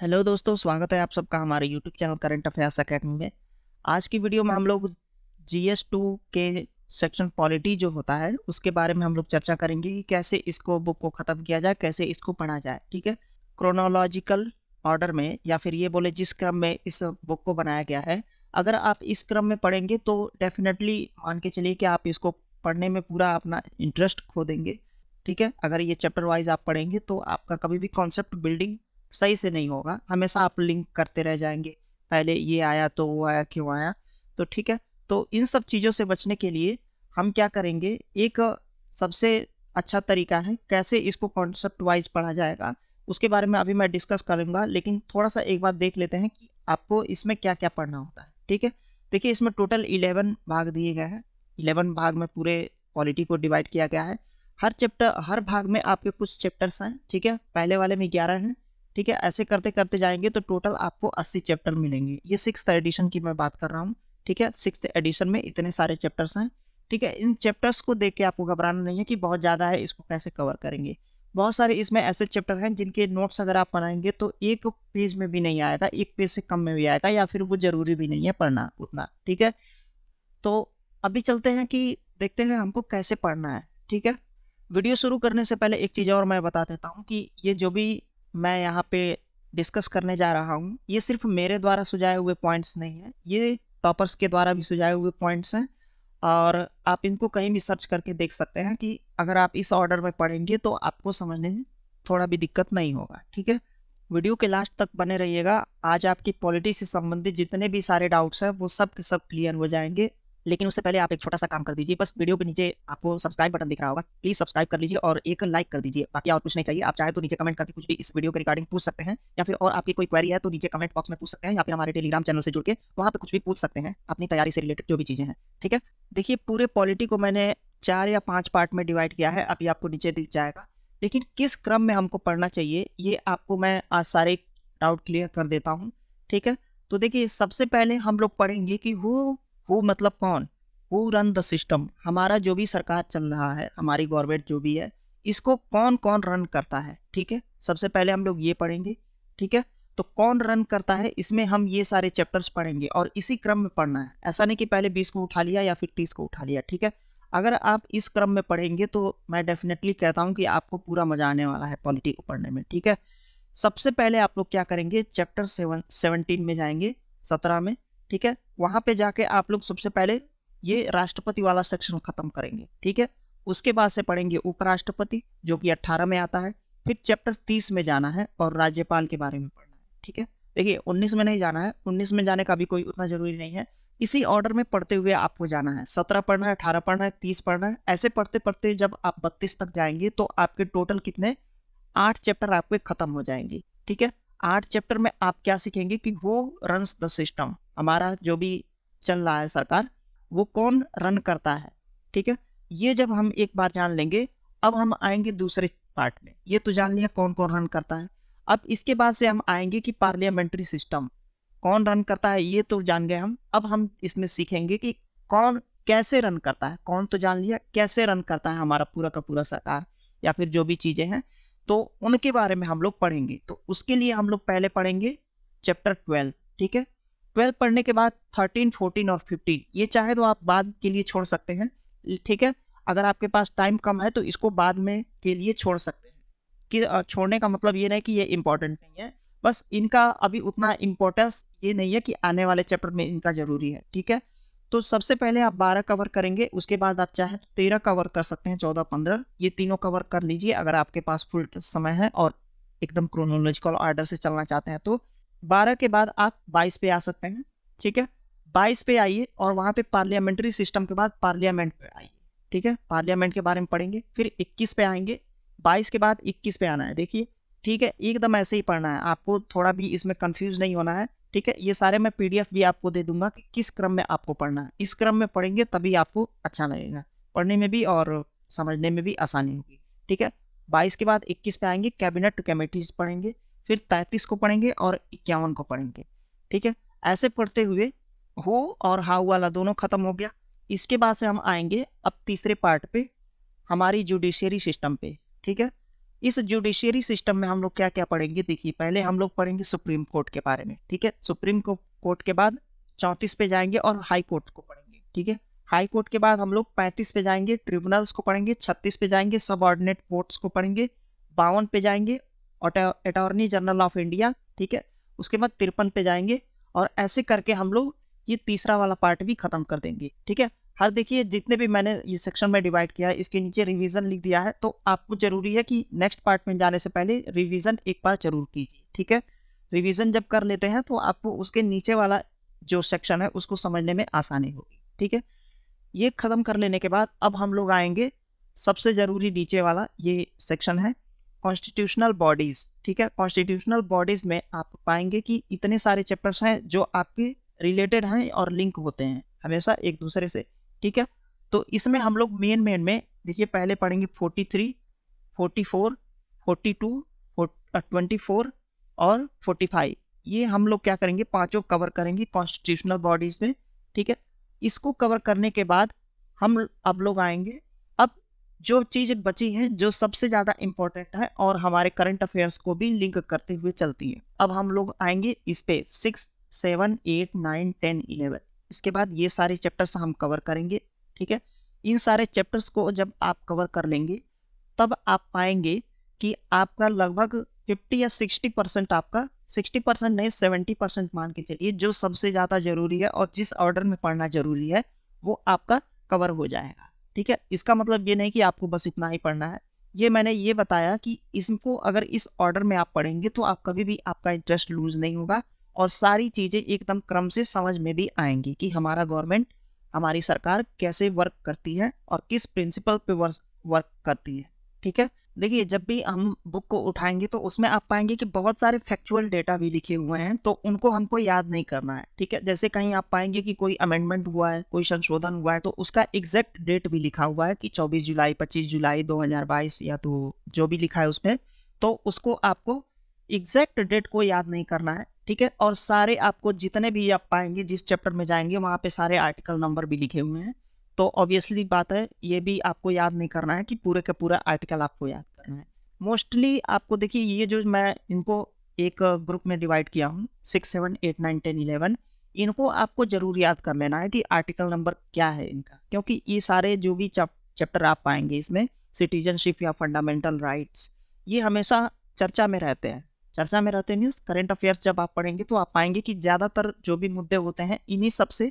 hello दोस्तों स्वागत है आप सबका हमारे YouTube channel current affairs academy में आज की वीडियो में हम लोग जी एस टू के सेक्शन पॉलिटी जो होता है उसके बारे में हम लोग चर्चा करेंगे कि कैसे इसको बुक को ख़त्म किया जाए कैसे इसको पढ़ा जाए ठीक है क्रोनोलॉजिकल ऑर्डर में या फिर ये बोले जिस क्रम में इस बुक को बनाया गया है अगर आप इस क्रम में पढ़ेंगे तो डेफिनेटली मान के चलिए कि आप इसको पढ़ने में पूरा अपना इंटरेस्ट खो देंगे ठीक है अगर ये चैप्टर वाइज आप पढ़ेंगे तो आपका कभी भी कॉन्सेप्ट बिल्डिंग सही से नहीं होगा हमेशा आप लिंक करते रह जाएंगे पहले ये आया तो वो आया क्यों आया तो ठीक है तो इन सब चीज़ों से बचने के लिए हम क्या करेंगे एक सबसे अच्छा तरीका है कैसे इसको कॉन्सेप्ट वाइज पढ़ा जाएगा उसके बारे में अभी मैं डिस्कस करूँगा लेकिन थोड़ा सा एक बार देख लेते हैं कि आपको इसमें क्या क्या पढ़ना होता है ठीक है देखिए इसमें टोटल इलेवन भाग दिए गए हैं इलेवन भाग में पूरे क्वालिटी को डिवाइड किया गया है हर चैप्टर हर भाग में आपके कुछ चैप्टर्स हैं ठीक है पहले वाले में ग्यारह हैं ठीक है ऐसे करते करते जाएंगे तो टोटल आपको अस्सी चैप्टर मिलेंगे ये सिक्स एडिशन की मैं बात कर रहा हूँ ठीक है सिक्स एडिशन में इतने सारे चैप्टर्स हैं ठीक है इन चैप्टर्स को देख के आपको घबराना नहीं है कि बहुत ज़्यादा है इसको कैसे कवर करेंगे बहुत सारे इसमें ऐसे चैप्टर हैं जिनके नोट्स अगर आप बनाएंगे तो एक पेज में भी नहीं आएगा एक पेज से कम में भी आएगा या फिर वो ज़रूरी भी नहीं है पढ़ना उतना ठीक है तो अभी चलते हैं कि देखते हैं हमको कैसे पढ़ना है ठीक है वीडियो शुरू करने से पहले एक चीज़ और मैं बता देता हूँ कि ये जो भी मैं यहाँ पे डिस्कस करने जा रहा हूँ ये सिर्फ मेरे द्वारा सुझाए हुए पॉइंट्स नहीं है ये टॉपर्स के द्वारा भी सुझाए हुए पॉइंट्स हैं और आप इनको कहीं भी सर्च करके देख सकते हैं कि अगर आप इस ऑर्डर में पढ़ेंगे तो आपको समझने में थोड़ा भी दिक्कत नहीं होगा ठीक है वीडियो के लास्ट तक बने रहिएगा आज आपकी पॉलिटी से संबंधित जितने भी सारे डाउट्स हैं वो सब के सब क्लियर हो जाएंगे लेकिन उससे पहले आप एक छोटा सा काम कर दीजिए बस वीडियो के नीचे आपको सब्सक्राइब बटन दिख रहा होगा प्लीज़ सब्सक्राइब कर लीजिए और एक लाइक कर दीजिए बाकी और कुछ नहीं चाहिए आप चाहे तो नीचे कमेंट करके कुछ भी इस वीडियो के रिगार्डिंग पूछ सकते हैं या फिर और आपकी कोई क्वेरी है तो नीचे कमेंट बॉक्स में पूछ सकते हैं या फिर हमारे टेलीग्राम चैनल से जुड़ के वहाँ पर कुछ भी पूछ सकते हैं अपनी तैयारी से रिलेटेड जो भी चीज़ें हैं ठीक है देखिए पूरे पॉलिटी को मैंने चार या पाँच पार्ट में डिवाइड किया है अभी आपको नीचे दिख जाएगा लेकिन किस क्रम में हमको पढ़ना चाहिए ये आपको मैं आज सारे डाउट क्लियर कर देता हूँ ठीक है तो देखिए सबसे पहले हम लोग पढ़ेंगे कि हु हु मतलब कौन हु रन द सिस्टम हमारा जो भी सरकार चल रहा है हमारी गवर्नमेंट जो भी है इसको कौन कौन रन करता है ठीक है सबसे पहले हम लोग ये पढ़ेंगे ठीक है तो कौन रन करता है इसमें हम ये सारे चैप्टर्स पढ़ेंगे और इसी क्रम में पढ़ना है ऐसा नहीं कि पहले बीस को उठा लिया या फिर तीस को उठा लिया ठीक है अगर आप इस क्रम में पढ़ेंगे तो मैं डेफिनेटली कहता हूँ कि आपको पूरा मजा आने वाला है पॉलिटी को पढ़ने में ठीक है सबसे पहले आप लोग क्या करेंगे चैप्टर सेवन सेवनटीन में जाएंगे सत्रह में ठीक है वहां पे जाके आप लोग सबसे पहले ये राष्ट्रपति वाला सेक्शन खत्म करेंगे ठीक है उसके बाद से पढ़ेंगे उपराष्ट्रपति जो कि 18 में आता है फिर चैप्टर 30 में जाना है और राज्यपाल के बारे में पढ़ना है ठीक है देखिए 19 में नहीं जाना है 19 में जाने का भी कोई उतना जरूरी नहीं है इसी ऑर्डर में पढ़ते हुए आपको जाना है सत्रह पढ़ना है अठारह पढ़ना है तीस पढ़ना है ऐसे पढ़ते पढ़ते जब आप बत्तीस तक जाएंगे तो आपके टोटल कितने आठ चैप्टर आपके खत्म हो जाएंगे ठीक है आठ चैप्टर में आप क्या सीखेंगे कि वो रन द सिस्टम हमारा जो भी चल रहा है सरकार वो कौन रन करता है ठीक है ये जब हम एक बार जान लेंगे अब हम आएंगे दूसरे पार्ट में ये तो जान लिया कौन कौन रन करता है अब इसके बाद से हम आएंगे कि पार्लियामेंट्री सिस्टम कौन रन करता है ये तो जान गए हम अब हम इसमें सीखेंगे कि कौन कैसे रन करता है कौन तो जान लिया कैसे रन करता है हमारा पूरा का पूरा सरकार या फिर जो भी चीज़ें हैं तो उनके बारे में हम लोग पढ़ेंगे तो उसके लिए हम लोग पहले पढ़ेंगे चैप्टर ट्वेल्व ठीक है ट्वेल्व पढ़ने के बाद थर्टीन फोर्टीन और फिफ्टीन ये चाहे तो आप बाद के लिए छोड़ सकते हैं ठीक है अगर आपके पास टाइम कम है तो इसको बाद में के लिए छोड़ सकते हैं कि छोड़ने का मतलब ये नहीं कि ये इम्पोर्टेंट नहीं है बस इनका अभी उतना इम्पोर्टेंस ये नहीं है कि आने वाले चैप्टर में इनका ज़रूरी है ठीक है तो सबसे पहले आप 12 कवर करेंगे उसके बाद आप चाहे तो तेरह कवर कर सकते हैं 14, 15 ये तीनों कवर कर लीजिए अगर आपके पास फुल समय है और एकदम क्रोनोलॉजिकल ऑर्डर से चलना चाहते हैं तो 12 के बाद आप 22 पे आ सकते हैं ठीक है 22 पे आइए और वहाँ पे पार्लियामेंट्री सिस्टम के बाद पार्लियामेंट पे आइए ठीक है पार्लियामेंट के बारे में पढ़ेंगे फिर इक्कीस पे आएंगे बाईस के बाद इक्कीस पे आना है देखिए ठीक है एकदम ऐसे ही पढ़ना है आपको थोड़ा भी इसमें कन्फ्यूज़ नहीं होना है ठीक है ये सारे मैं पीडीएफ भी आपको दे दूंगा कि किस क्रम में आपको पढ़ना है इस क्रम में पढ़ेंगे तभी आपको अच्छा लगेगा पढ़ने में भी और समझने में भी आसानी होगी ठीक है बाईस के बाद इक्कीस पे आएंगे कैबिनेट कमेटीज पढ़ेंगे फिर तैंतीस को पढ़ेंगे और इक्यावन को पढ़ेंगे ठीक है ऐसे पढ़ते हुए हो और हाउ वाला दोनों ख़त्म हो गया इसके बाद से हम आएंगे अब तीसरे पार्ट पे हमारी जुडिशरी सिस्टम पे ठीक है इस जुडिशियरी सिस्टम में हम लोग क्या क्या पढ़ेंगे देखिए पहले हम लोग पढ़ेंगे सुप्रीम कोर्ट के बारे में ठीक है सुप्रीम कोर्ट के बाद चौंतीस पे जाएंगे और हाई कोर्ट को पढ़ेंगे ठीक है हाई कोर्ट के बाद हम लोग पैंतीस पे जाएंगे ट्रिब्यूनल्स को पढ़ेंगे छत्तीस पे जाएंगे सब ऑर्डिनेट कोर्ट्स को पढ़ेंगे बावन पे जाएंगे अटॉर्नी जनरल ऑफ इंडिया ठीक है उसके बाद तिरपन पे जाएंगे और ऐसे करके हम लोग ये तीसरा वाला पार्ट भी खत्म कर देंगे ठीक है हर देखिए जितने भी मैंने ये सेक्शन में डिवाइड किया है इसके नीचे रिवीजन लिख दिया है तो आपको जरूरी है कि नेक्स्ट पार्ट में जाने से पहले रिवीजन एक बार जरूर कीजिए ठीक है रिवीजन जब कर लेते हैं तो आपको उसके नीचे वाला जो सेक्शन है उसको समझने में आसानी होगी ठीक है ये ख़त्म कर लेने के बाद अब हम लोग आएंगे सबसे ज़रूरी नीचे वाला ये सेक्शन है कॉन्स्टिट्यूशनल बॉडीज़ ठीक है कॉन्स्टिट्यूशनल बॉडीज़ में आप पाएंगे कि इतने सारे चैप्टर्स हैं जो आपके रिलेटेड हैं और लिंक होते हैं हमेशा एक दूसरे से ठीक है तो इसमें हम लोग मेन मेन में देखिए पहले पढ़ेंगे forty three forty four forty two twenty four और फोर्टी फाइव ये हम लोग क्या करेंगे पांचों कवर करेंगे कॉन्स्टिट्यूशनल बॉडीज में ठीक है इसको कवर करने के बाद हम अब लोग आएंगे अब जो चीज बची हैं जो सबसे ज़्यादा इम्पोर्टेंट है और हमारे करंट अफेयर्स को भी लिंक करते हुए चलती है अब हम लोग आएंगे इस पे six seven eight nine ten eleven इसके बाद ये सारे चैप्टर्स हम कवर करेंगे ठीक है इन सारे चैप्टर्स को जब आप कवर कर लेंगे तब आप पाएंगे कि आपका लगभग फिफ्टी या सिक्सटी परसेंट आपका सिक्सटी परसेंट नहीं सेवेंटी परसेंट मान के चलिए जो सबसे ज़्यादा ज़रूरी है और जिस ऑर्डर में पढ़ना ज़रूरी है वो आपका कवर हो जाएगा ठीक है इसका मतलब ये नहीं कि आपको बस इतना ही पढ़ना है ये मैंने ये बताया कि इसको अगर इस ऑर्डर में आप पढ़ेंगे तो आप कभी भी आपका इंटरेस्ट लूज नहीं होगा और सारी चीज़ें एकदम क्रम से समझ में भी आएंगी कि हमारा गवर्नमेंट हमारी सरकार कैसे वर्क करती है और किस प्रिंसिपल पे वर्क करती है ठीक है देखिए जब भी हम बुक को उठाएंगे तो उसमें आप पाएंगे कि बहुत सारे फैक्चुअल डेटा भी लिखे हुए हैं तो उनको हमको याद नहीं करना है ठीक है जैसे कहीं आप पाएंगे कि कोई अमेंडमेंट हुआ है कोई संशोधन हुआ है तो उसका एग्जैक्ट डेट भी लिखा हुआ है कि 24 जुलाई 25 जुलाई 2022 या तो जो भी लिखा है उसमें तो उसको आपको एग्जैक्ट डेट को याद नहीं करना है ठीक है और सारे आपको जितने भी आप पाएंगे जिस चैप्टर में जाएंगे वहाँ पे सारे आर्टिकल नंबर भी लिखे हुए हैं तो ऑब्वियसली बात है ये भी आपको याद नहीं करना है कि पूरे का पूरा आर्टिकल आपको याद करना है मोस्टली आपको देखिए ये जो मैं इनको एक ग्रुप में डिवाइड किया हूँ six seven eight nine ten eleven इनको आपको ज़रूर याद कर लेना है कि आर्टिकल नंबर क्या है इनका क्योंकि ये सारे जो भी चैप्टर आप पाएंगे इसमें सिटीजनशिप या फंडामेंटल राइट्स ये हमेशा चर्चा में रहते हैं चर्चा में रहते मीन्स करेंट अफेयर्स जब आप पढ़ेंगे तो आप पाएंगे कि ज़्यादातर जो भी मुद्दे होते हैं इन्हीं सबसे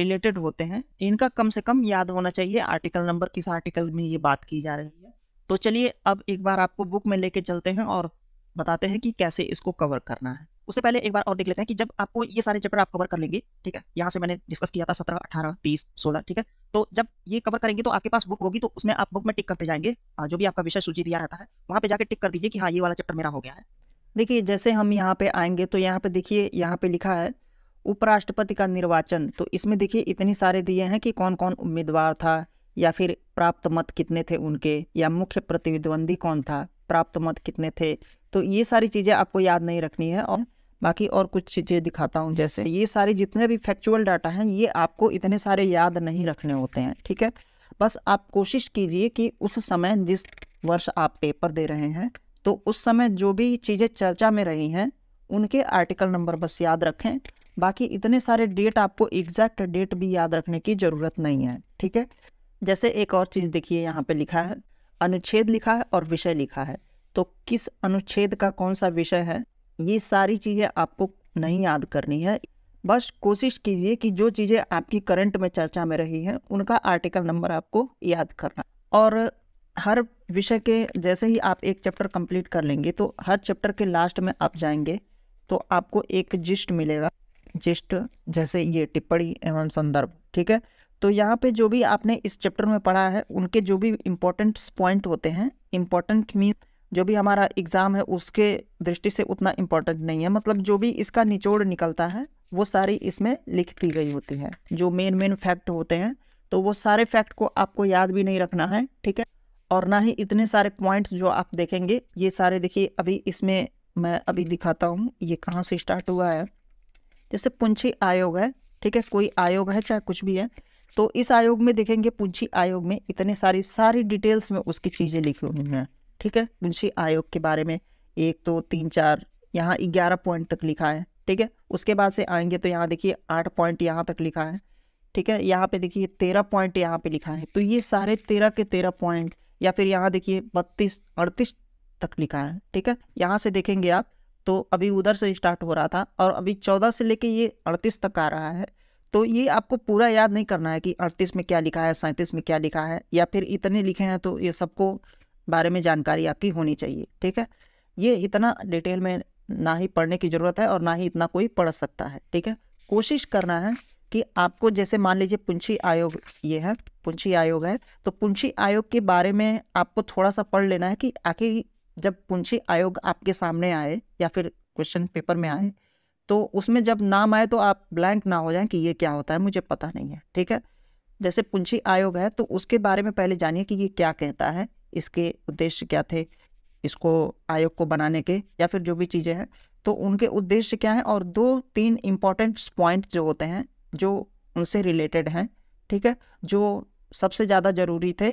रिलेटेड होते हैं इनका कम से कम याद होना चाहिए आर्टिकल नंबर किस आर्टिकल में ये बात की जा रही है तो चलिए अब एक बार आपको बुक में लेके चलते हैं और बताते हैं कि कैसे इसको कवर करना है उससे पहले एक बार और देख लेते हैं कि जब आपको ये सारे चैप्टर आप कवर कर लेंगे ठीक है यहाँ से मैंने डिस्कस किया था सत्रह अठारह तीस सोलह ठीक है तो जब ये कवर करेंगे तो आपके पास बुक होगी तो उसमें आप बुक में टिक करते जाएंगे जो भी आपका विषय सूची दिया रहता है वहाँ पे जाकर टिक कर दीजिए कि हाँ ये वाला चैप्टर मेरा हो गया है देखिए जैसे हम यहाँ पे आएंगे तो यहाँ पे देखिए यहाँ पे लिखा है उपराष्ट्रपति का निर्वाचन तो इसमें देखिए इतने सारे दिए हैं कि कौन कौन उम्मीदवार था या फिर प्राप्त मत कितने थे उनके या मुख्य प्रतिद्वंदी कौन था प्राप्त मत कितने थे तो ये सारी चीज़ें आपको याद नहीं रखनी है और बाकी और कुछ चीज़ें दिखाता हूँ जैसे ये सारे जितने भी फैक्चुअल डाटा हैं ये आपको इतने सारे याद नहीं रखने होते हैं ठीक है बस आप कोशिश कीजिए कि उस समय जिस वर्ष आप पेपर दे रहे हैं तो उस समय जो भी चीज़ें चर्चा में रही हैं उनके आर्टिकल नंबर बस याद रखें बाकी इतने सारे डेट आपको एग्जैक्ट डेट भी याद रखने की ज़रूरत नहीं है ठीक है जैसे एक और चीज़ देखिए यहाँ पे लिखा है अनुच्छेद लिखा है और विषय लिखा है तो किस अनुच्छेद का कौन सा विषय है ये सारी चीज़ें आपको नहीं याद करनी है बस कोशिश कीजिए कि जो चीज़ें आपकी करंट में चर्चा में रही हैं उनका आर्टिकल नंबर आपको याद करना और हर विषय के जैसे ही आप एक चैप्टर कंप्लीट कर लेंगे तो हर चैप्टर के लास्ट में आप जाएंगे तो आपको एक जिस्ट मिलेगा जिस्ट जैसे ये टिप्पणी एवं संदर्भ ठीक है तो यहाँ पे जो भी आपने इस चैप्टर में पढ़ा है उनके जो भी इम्पोर्टेंट पॉइंट होते हैं इम्पोर्टेंट मीन जो भी हमारा एग्ज़ाम है उसके दृष्टि से उतना इम्पोर्टेंट नहीं है मतलब जो भी इसका निचोड़ निकलता है वो सारी इसमें लिख दी गई होती है जो मेन मेन फैक्ट होते हैं तो वो सारे फैक्ट को आपको याद भी नहीं रखना है ठीक है और ना ही इतने सारे पॉइंट्स जो आप देखेंगे ये सारे देखिए अभी इसमें मैं अभी दिखाता हूँ ये कहाँ से स्टार्ट हुआ है जैसे पुंछी आयोग है ठीक है कोई आयोग है चाहे कुछ भी है तो इस आयोग में देखेंगे पुंछी आयोग में इतने सारी सारी डिटेल्स में उसकी चीज़ें लिखी हुई हैं ठीक है पुंछी आयोग के बारे में एक दो तो, तीन चार यहाँ ग्यारह पॉइंट तक लिखा है ठीक है उसके बाद से आएंगे तो यहाँ देखिए आठ पॉइंट यहाँ तक लिखा है ठीक है यहाँ पे देखिए तेरह पॉइंट यहाँ पे लिखा है तो ये सारे तेरह के तेरह पॉइंट या फिर यहाँ देखिए बत्तीस अड़तीस तक लिखा है ठीक है यहाँ से देखेंगे आप तो अभी उधर से स्टार्ट हो रहा था और अभी चौदह से लेके ये अड़तीस तक आ रहा है तो ये आपको पूरा याद नहीं करना है कि अड़तीस में क्या लिखा है सैंतीस में क्या लिखा है या फिर इतने लिखे हैं तो ये सबको बारे में जानकारी आपकी होनी चाहिए ठीक है ये इतना डिटेल में ना ही पढ़ने की ज़रूरत है और ना ही इतना कोई पढ़ सकता है ठीक है कोशिश करना है कि आपको जैसे मान लीजिए पुंछी आयोग ये है पुंछी आयोग है तो पुंछी आयोग के बारे में आपको थोड़ा सा पढ़ लेना है कि आखिर जब पुंछी आयोग आपके सामने आए या फिर क्वेश्चन पेपर में आए तो उसमें जब नाम आए तो आप ब्लैंक ना हो जाए कि ये क्या होता है मुझे पता नहीं है ठीक है जैसे पुंछी आयोग है तो उसके बारे में पहले जानिए कि ये क्या कहता है इसके उद्देश्य क्या थे इसको आयोग को बनाने के या फिर जो भी चीज़ें हैं तो उनके उद्देश्य क्या हैं और दो तीन इम्पॉर्टेंट पॉइंट जो होते हैं जो उनसे रिलेटेड हैं ठीक है जो सबसे ज़्यादा ज़रूरी थे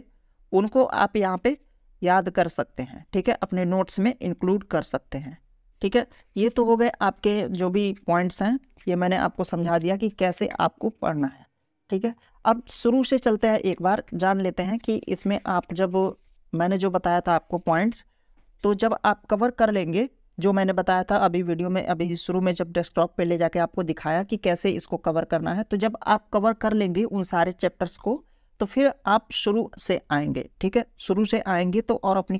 उनको आप यहाँ पे याद कर सकते हैं ठीक है अपने नोट्स में इंक्लूड कर सकते हैं ठीक है ये तो हो गए आपके जो भी पॉइंट्स हैं ये मैंने आपको समझा दिया कि कैसे आपको पढ़ना है ठीक है अब शुरू से चलते हैं एक बार जान लेते हैं कि इसमें आप जब मैंने जो बताया था आपको पॉइंट्स तो जब आप कवर कर लेंगे जो मैंने बताया था अभी वीडियो में अभी शुरू में जब डेस्कटॉप पे ले जाके आपको दिखाया कि कैसे इसको कवर करना है तो जब आप कवर कर लेंगे उन सारे चैप्टर्स को तो फिर आप शुरू से आएंगे ठीक है शुरू से आएंगे तो और अपनी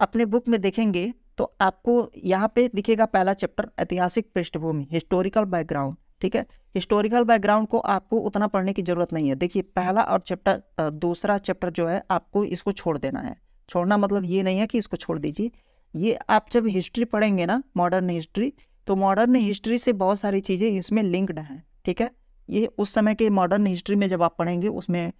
अपने बुक में देखेंगे तो आपको यहाँ पे दिखेगा पहला चैप्टर ऐतिहासिक पृष्ठभूमि हिस्टोरिकल बैकग्राउंड ठीक है हिस्टोरिकल बैकग्राउंड को आपको उतना पढ़ने की ज़रूरत नहीं है देखिए पहला और चैप्टर दूसरा चैप्टर जो है आपको इसको छोड़ देना है छोड़ना मतलब ये नहीं है कि इसको छोड़ दीजिए ये आप जब हिस्ट्री पढ़ेंगे ना मॉडर्न हिस्ट्री तो मॉडर्न हिस्ट्री से बहुत सारी चीज़ें इसमें लिंक्ड हैं ठीक है ये उस समय के मॉडर्न हिस्ट्री में जब आप पढ़ेंगे उसमें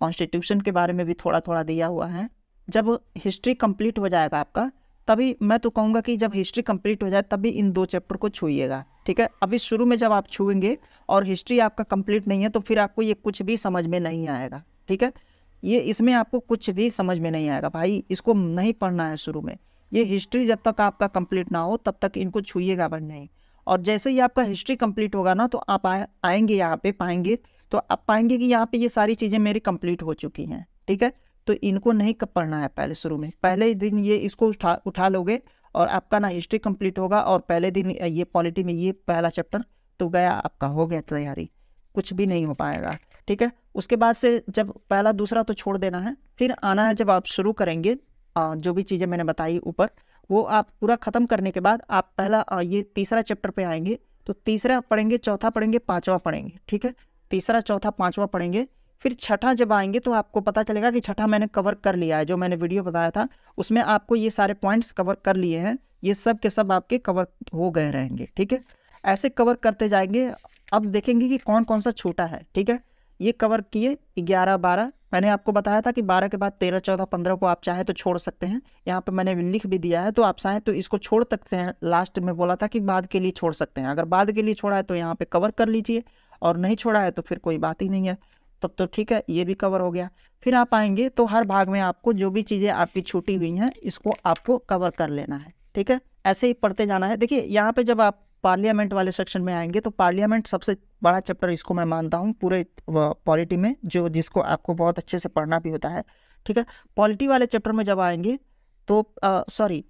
कॉन्स्टिट्यूशन के बारे में भी थोड़ा थोड़ा दिया हुआ है जब हिस्ट्री कंप्लीट हो जाएगा आपका तभी मैं तो कहूँगा कि जब हिस्ट्री कंप्लीट हो जाए तभी इन दो चैप्टर को छूएगा ठीक है अभी शुरू में जब आप छूएंगे और हिस्ट्री आपका कंप्लीट नहीं है तो फिर आपको ये कुछ भी समझ में नहीं आएगा ठीक है ये इसमें आपको कुछ भी समझ में नहीं आएगा भाई इसको नहीं पढ़ना है शुरू में ये हिस्ट्री जब तक आपका कंप्लीट ना हो तब तक इनको छूएगा बन नहीं और जैसे ही आपका हिस्ट्री कंप्लीट होगा ना तो आप आ, आएंगे यहाँ पे पाएंगे तो आप पाएंगे कि यहाँ पे ये सारी चीज़ें मेरी कंप्लीट हो चुकी हैं ठीक है तो इनको नहीं कब पढ़ना है पहले शुरू में पहले दिन ये इसको उठा उठा लोगे और आपका ना हिस्ट्री कंप्लीट होगा और पहले दिन ये पॉलिटी में ये पहला चैप्टर तो गया आपका हो गया तैयारी कुछ भी नहीं हो पाएगा ठीक है उसके बाद से जब पहला दूसरा तो छोड़ देना है फिर आना है जब आप शुरू करेंगे जो भी चीज़ें मैंने बताई ऊपर वो आप पूरा ख़त्म करने के बाद आप पहला ये तीसरा चैप्टर पे आएंगे तो तीसरा पढ़ेंगे चौथा पढ़ेंगे पाँचवा पढ़ेंगे ठीक है तीसरा चौथा पाँचवा पढ़ेंगे फिर छठा जब आएंगे तो आपको पता चलेगा कि छठा मैंने कवर कर लिया है जो मैंने वीडियो बताया था उसमें आपको ये सारे पॉइंट्स कवर कर लिए हैं ये सब के सब आपके कवर हो गए रहेंगे ठीक है ऐसे कवर करते जाएंगे अब देखेंगे कि कौन कौन सा छोटा है ठीक है ये कवर किए ग्यारह बारह मैंने आपको बताया था कि बारह के बाद तेरह चौदह पंद्रह को आप चाहे तो छोड़ सकते हैं यहाँ पे मैंने लिख भी दिया है तो आप चाहें तो इसको छोड़ सकते हैं लास्ट में बोला था कि बाद के लिए छोड़ सकते हैं अगर बाद के लिए छोड़ा है तो यहाँ पे कवर कर लीजिए और नहीं छोड़ा है तो फिर कोई बात ही नहीं है तब तो ठीक है ये भी कवर हो गया फिर आप आएंगे तो हर भाग में आपको जो भी चीज़ें आपकी छूटी हुई हैं इसको आपको कवर कर लेना है ठीक है ऐसे ही पढ़ते जाना है देखिए यहाँ पे जब आप पार्लियामेंट वाले सेक्शन में आएंगे तो पार्लियामेंट सबसे बड़ा चैप्टर इसको मैं मानता हूँ पूरे पॉलिटी में जो जिसको आपको बहुत अच्छे से पढ़ना भी होता है ठीक है पॉलिटी वाले चैप्टर में जब आएंगे तो सॉरी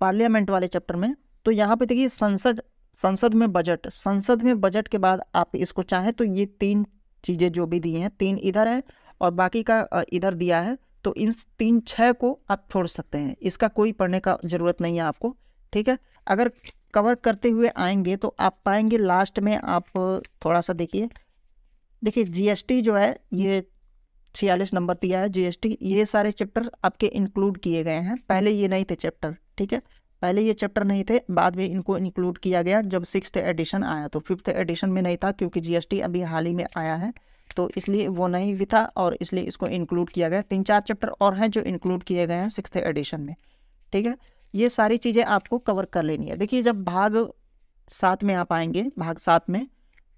पार्लियामेंट वाले चैप्टर में तो यहाँ पे देखिए संसद संसद में बजट संसद में बजट के बाद आप इसको चाहें तो ये तीन चीज़ें जो भी दी हैं तीन इधर है और बाकी का इधर दिया है तो इन तीन छः को आप छोड़ सकते हैं इसका कोई पढ़ने का ज़रूरत नहीं है आपको ठीक है अगर कवर करते हुए आएंगे तो आप पाएंगे लास्ट में आप थोड़ा सा देखिए देखिए जीएसटी जो है ये छियालीस नंबर दिया है जीएसटी ये सारे चैप्टर आपके इंक्लूड किए गए हैं पहले ये नहीं थे चैप्टर ठीक है पहले ये चैप्टर नहीं थे बाद में इनको इंक्लूड किया गया जब सिक्स एडिशन आया तो फिफ्थ एडिशन में नहीं था क्योंकि जी अभी हाल ही में आया है तो इसलिए वो नहीं भी था और इसलिए इसको इंक्लूड किया गया तीन चार चैप्टर और हैं जो इंक्लूड किए गए हैं सिक्स एडिशन में ठीक है ये सारी चीज़ें आपको कवर कर लेनी है देखिए जब भाग सात में आप आएंगे भाग सात में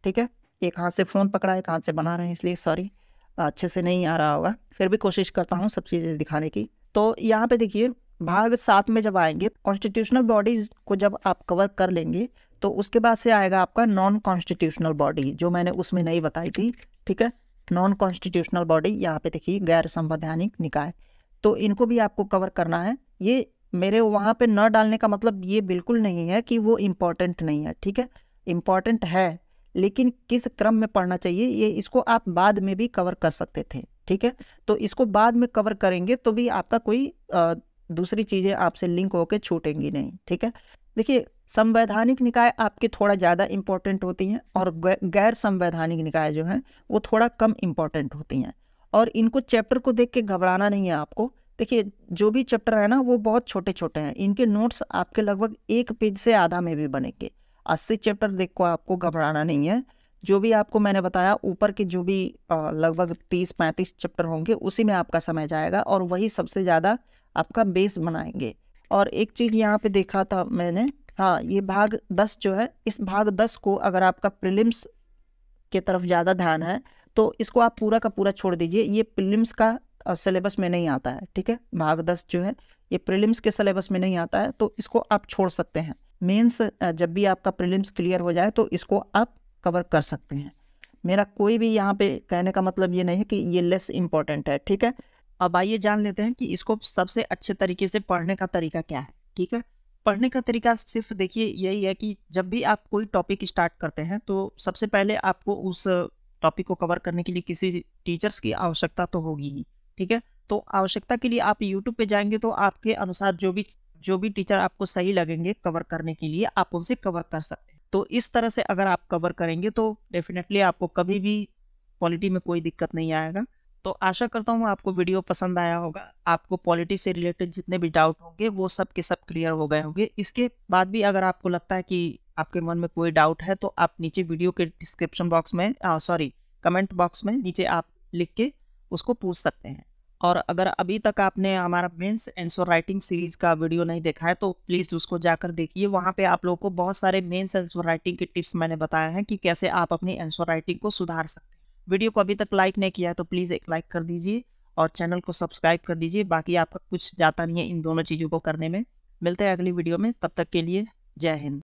ठीक है एक हाथ से फ़ोन पकड़ा एक हाथ से बना रहे हैं इसलिए सॉरी अच्छे से नहीं आ रहा होगा फिर भी कोशिश करता हूँ सब चीज़ें दिखाने की तो यहाँ पे देखिए भाग सात में जब आएंगे कॉन्स्टिट्यूशनल बॉडीज को जब आप कवर कर लेंगे तो उसके बाद से आएगा आपका नॉन कॉन्स्टिट्यूशनल बॉडी जो मैंने उसमें नहीं बताई थी ठीक है नॉन कॉन्स्टिट्यूशनल बॉडी यहाँ पे देखिए गैर संवैधानिक निकाय तो इनको भी आपको कवर करना है ये मेरे वहाँ पे न डालने का मतलब ये बिल्कुल नहीं है कि वो इम्पॉर्टेंट नहीं है ठीक है इम्पॉर्टेंट है लेकिन किस क्रम में पढ़ना चाहिए ये इसको आप बाद में भी कवर कर सकते थे ठीक है तो इसको बाद में कवर करेंगे तो भी आपका कोई आ, दूसरी चीज़ें आपसे लिंक होकर छूटेंगी नहीं ठीक है देखिए संवैधानिक निकाय आपके थोड़ा ज़्यादा इम्पोर्टेंट होती हैं और गैर संवैधानिक निकाय जो हैं वो थोड़ा कम इम्पॉर्टेंट होती हैं और इनको चैप्टर को देख के घबराना नहीं है आपको देखिए जो भी चैप्टर है ना वो बहुत छोटे छोटे हैं इनके नोट्स आपके लगभग एक पेज से आधा में भी बनेंगे अस्सी चैप्टर देख को आपको घबराना नहीं है जो भी आपको मैंने बताया ऊपर के जो भी लगभग तीस पैंतीस चैप्टर होंगे उसी में आपका समय जाएगा और वही सबसे ज़्यादा आपका बेस बनाएंगे और एक चीज़ यहाँ पे देखा था मैंने हाँ ये भाग दस जो है इस भाग दस को अगर आपका प्रिलिम्स के तरफ ज़्यादा ध्यान है तो इसको आप पूरा का पूरा छोड़ दीजिए ये प्रिलिम्स का सिलेबस में नहीं आता है ठीक है भाग दस जो है ये प्रीलिम्स के सिलेबस में नहीं आता है तो इसको आप छोड़ सकते हैं मेंस जब भी आपका प्रीलिम्स क्लियर हो जाए तो इसको आप कवर कर सकते हैं मेरा कोई भी यहाँ पे कहने का मतलब ये नहीं है कि ये लेस इम्पॉर्टेंट है ठीक है अब आइए जान लेते हैं कि इसको सबसे अच्छे तरीके से पढ़ने का तरीका क्या है ठीक है पढ़ने का तरीका सिर्फ देखिए यही है कि जब भी आप कोई टॉपिक स्टार्ट करते हैं तो सबसे पहले आपको उस टॉपिक को कवर करने के लिए किसी टीचर्स की आवश्यकता तो होगी ही ठीक है तो आवश्यकता के लिए आप यूट्यूब पे जाएंगे तो आपके अनुसार जो भी जो भी टीचर आपको सही लगेंगे कवर करने के लिए आप उनसे कवर कर सकते हैं तो इस तरह से अगर आप कवर करेंगे तो डेफिनेटली आपको कभी भी क्वालिटी में कोई दिक्कत नहीं आएगा तो आशा करता हूँ आपको वीडियो पसंद आया होगा आपको पॉलिटी से रिलेटेड जितने भी डाउट होंगे वो सब के सब क्लियर हो गए होंगे इसके बाद भी अगर आपको लगता है कि आपके मन में कोई डाउट है तो आप नीचे वीडियो के डिस्क्रिप्शन बॉक्स में सॉरी कमेंट बॉक्स में नीचे आप लिख के उसको पूछ सकते हैं और अगर अभी तक आपने हमारा मेंस आंसर राइटिंग सीरीज का वीडियो नहीं देखा है तो प्लीज़ उसको जाकर देखिए वहाँ पे आप लोगों को बहुत सारे मेंस आंसर राइटिंग के टिप्स मैंने बताया हैं कि कैसे आप अपनी एंसर राइटिंग को सुधार सकते हैं वीडियो को अभी तक लाइक नहीं किया है तो प्लीज़ एक लाइक कर दीजिए और चैनल को सब्सक्राइब कर दीजिए बाकी आपका कुछ जाता नहीं है इन दोनों चीज़ों को करने में मिलते हैं अगली वीडियो में तब तक के लिए जय हिंद